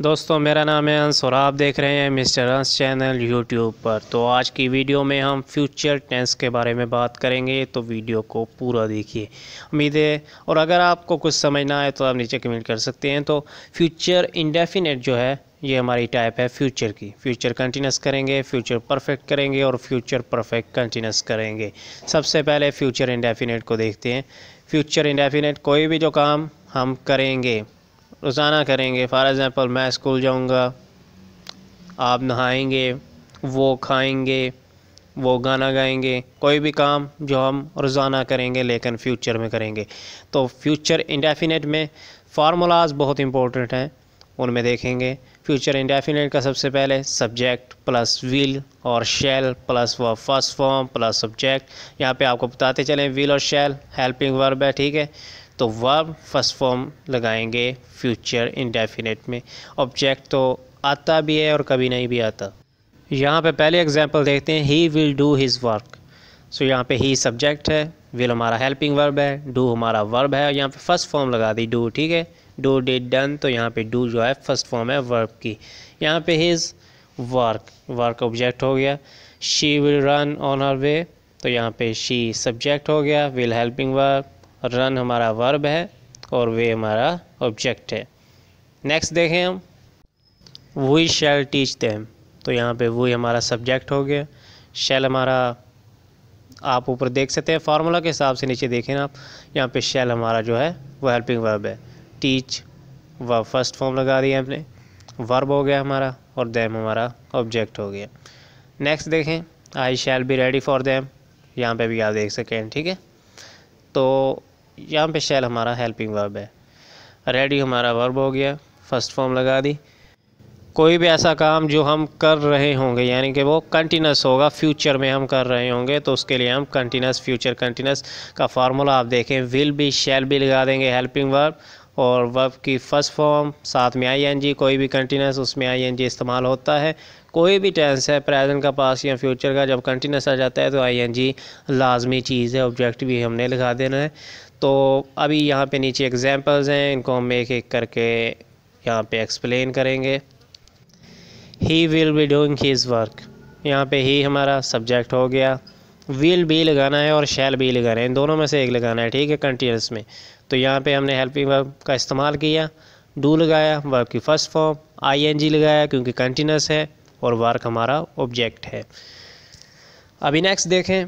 दोस्तों मेरा नाम है अंश और आप देख रहे हैं मिस्टर अंश चैनल यूट्यूब पर तो आज की वीडियो में हम फ्यूचर टेंस के बारे में बात करेंगे तो वीडियो को पूरा देखिए उम्मीद है और अगर आपको कुछ समझना है तो आप नीचे कमेंट कर सकते हैं तो फ्यूचर इंडेफिनेट जो है ये हमारी टाइप है फ्यूचर की फ्यूचर कंटिन्यूस करेंगे फ्यूचर परफेक्ट करेंगे और फ्यूचर परफेक्ट कंटिन्यूस करेंगे सबसे पहले फ्यूचर इंडेफिनेट को देखते हैं फ्यूचर इंडेफिनेट कोई भी जो काम हम करेंगे रोज़ाना करेंगे फॉर एग्ज़ाम्पल मैं स्कूल जाऊँगा आप नहाएंगे वो खाएंगे वो गाना गाएंगे कोई भी काम जो हम रोज़ाना करेंगे लेकिन फ्यूचर में करेंगे तो फ्यूचर इंडेफिनेट में फार्मूलाज बहुत इंपॉर्टेंट हैं उनमें देखेंगे फ्यूचर इंडेफिनेट का सबसे पहले सब्जेक्ट प्लस विल और shall plus V first form plus subject यहाँ पे आपको बताते चलें विल और शेल हेल्पिंग वर्ब है ठीक है तो वर्ब फर्स्ट फॉर्म लगाएंगे फ्यूचर इंडेफिनेट में ऑब्जेक्ट तो आता भी है और कभी नहीं भी आता यहाँ पे पहले एग्जांपल देखते हैं he will do his work so यहाँ पे ही सब्जेक्ट है विल हमारा हेल्पिंग वर्ब है डू हमारा वर्ब है और यहाँ पे फर्स्ट फॉर्म लगा दी डू ठीक है डू डिड डन तो यहाँ पे डू जो है फर्स्ट फॉर्म है वर्ब की यहाँ पे हिज वर्क वर्क ऑब्जेक्ट हो गया she will run on her way तो यहाँ पे शी सब्जेक्ट हो गया विल हेल्पिंग वर्ब रन हमारा वर्ब है और वे हमारा ऑब्जेक्ट है नेक्स्ट देखें हम वही शेल टीच देम तो यहाँ पे वही हमारा सब्जेक्ट हो गया शेल हमारा आप ऊपर देख सकते हैं फार्मूला के हिसाब से नीचे देखें आप यहाँ पे शेल हमारा जो है वो हेल्पिंग वर्ब है टीच व फर्स्ट फॉर्म लगा दिया हमने वर्ब हो गया हमारा और दैम हमारा ऑब्जेक्ट हो गया नेक्स्ट देखें I shall be ready for them यहाँ पे भी आप देख सकें ठीक है तो यहाँ पे शेल हमारा हेल्पिंग वर्ब है रेडी हमारा वर्ब हो गया फर्स्ट फॉर्म लगा दी कोई भी ऐसा काम जो हम कर रहे होंगे यानी कि वो कंटिन्यूस होगा फ्यूचर में हम कर रहे होंगे तो उसके लिए हम कंटिनस फ्यूचर कंटिन्यूस का फार्मूला आप देखें विल भी शैल भी लगा देंगे हेल्पिंग वर्ब और वर्ब की फर्स्ट फॉर्म साथ में आई एन जी कोई भी कंटिन्यूस उसमें आई एन जी इस्तेमाल होता है कोई भी टेंस है प्रेजेंट का पास या फ्यूचर का जब कंटिन्यूस आ जाता है तो आई एन जी लाजमी चीज़ है ऑब्जेक्ट भी हमने लिखा देना है तो अभी यहाँ पे नीचे एग्जांपल्स हैं इनको हम एक एक करके यहाँ पे एक्सप्लेन करेंगे he will be doing his work यहाँ पे ही हमारा सब्जेक्ट हो गया विल भी लगाना है और शैल भी लगाना है इन दोनों में से एक लगाना है ठीक है कंटिन्यूस में तो यहाँ पर हमने हेल्पिंग वर्ब का इस्तेमाल किया डू लगाया वर्क की first form I N G लगाया क्योंकि कंटिन्यूस है और वर्क हमारा ऑब्जेक्ट है अभी नेक्स्ट देखें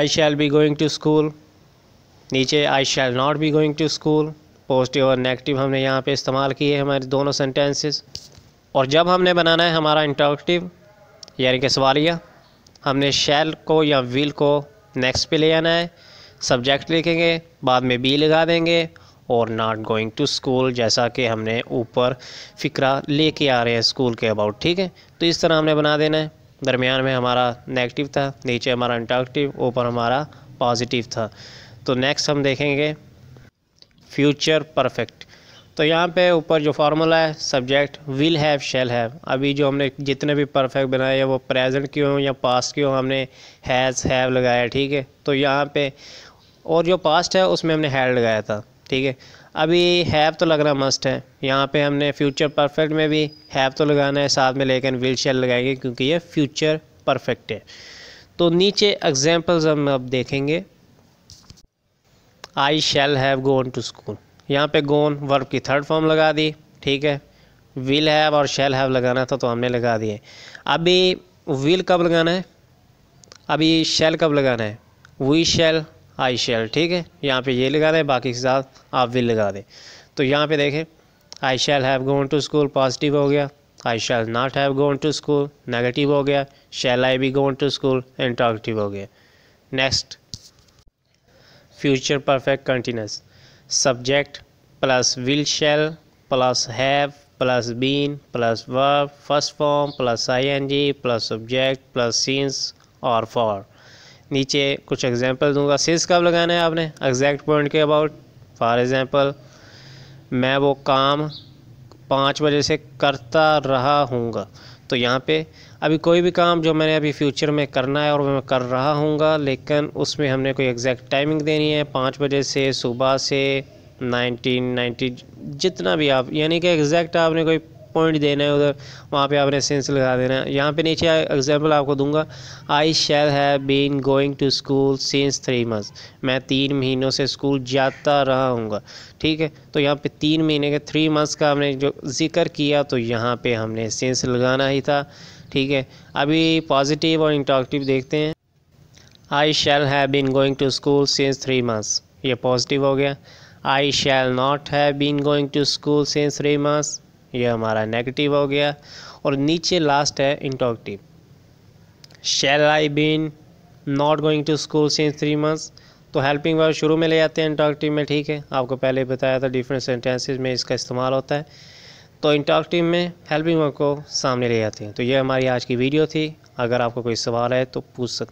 I shall be going to school नीचे I shall not be going to school positive और नेगेटिव हमने यहाँ पे इस्तेमाल किए हैं हमारे दोनों सेंटेंसेस और जब हमने बनाना है हमारा इंटरक्टिव यानी कि सवालिया हमने शैल को या विल को नेक्स्ट पे ले आना है सब्जेक्ट लिखेंगे बाद में बी लगा देंगे और नॉट गोइंग टू स्कूल जैसा कि हमने ऊपर फ़िक्रा लेके आ रहे हैं स्कूल के अबाउट ठीक है तो इस तरह हमने बना देना है दरमियान में हमारा नेगेटिव था नीचे हमारा इंटरक्टिव ऊपर हमारा पॉजिटिव था तो नेक्स्ट हम देखेंगे फ्यूचर परफेक्ट तो यहाँ पे ऊपर जो फार्मूला है subject will have shall have अभी जो हमने जितने भी परफेक्ट बनाए हैं वो प्रेजेंट क्यों या पास्ट क्यों हमने हैज़ हैव लगाया ठीक है तो यहाँ पे और जो पास्ट है उसमें हमने हैड लगाया था ठीक है अभी हैव तो लगना मस्ट है यहाँ पे हमने फ्यूचर परफेक्ट में भी हैव तो लगाना है साथ में लेकिन विल शेल लगाएंगे क्योंकि ये फ्यूचर परफेक्ट है तो नीचे एग्जांपल्स हम अब देखेंगे I shall have gone to school यहाँ पे गोन वर्ब की थर्ड फॉर्म लगा दी ठीक है विल हैव और शेल हैव लगाना था तो हमने लगा दिए अभी विल कब लगाना है अभी शेल कब लगाना है वी शेल आई शेल ठीक है यहाँ पे ये लगा दें बाकी के साथ आप विल लगा दें तो यहाँ पे देखें I shall have gone to school positive हो गया I shall not have gone to school negative हो गया shall I be gone to school interrogative हो गया next future perfect continuous subject plus will shall plus have plus been plus verb first form plus I N G plus subject plus since और for नीचे कुछ example दूंगा सेल्स कब लगाना है आपने एग्जैक्ट पॉइंट के अबाउट फॉर एग्ज़ाम्पल मैं वो काम पाँच बजे से करता रहा हूँगा तो यहाँ पे अभी कोई भी काम जो मैंने अभी फ्यूचर में करना है और मैं कर रहा हूँगा लेकिन उसमें हमने कोई एग्जैक्ट टाइमिंग देनी है पाँच बजे से सुबह से नाइनटीन नाइन्टी जितना भी आप यानी कि एग्जैक्ट आपने कोई पॉइंट देना है उधर वहाँ पे आपने सेंस लगा देना है यहाँ पे नीचे एग्जांपल आपको दूंगा I shall have been going to school since three months मैं तीन महीनों से स्कूल जाता रहा हूँ ठीक है तो यहाँ पे तीन महीने के थ्री मंथ्स का हमने जो जिक्र किया तो यहाँ पर हमने सेंस लगाना ही था ठीक है अभी पॉजिटिव और इंटॉक्टिव देखते हैं I shall have been going to school since three months ये पॉजिटिव हो गया I shall not have been going to school since three months ये हमारा नेगेटिव हो गया और नीचे लास्ट है interrogative shall I been not going to school since three months तो हेल्पिंग वर्ब शुरू में ले आते हैं इंटोक्टिव में ठीक है आपको पहले बताया था डिफरेंट सेंटेंसेस में इसका इस्तेमाल होता है तो इंटॉक्टिव में हेल्पिंग वर्ब को सामने ले आते हैं तो ये हमारी आज की वीडियो थी अगर आपको कोई सवाल है तो पूछ सकते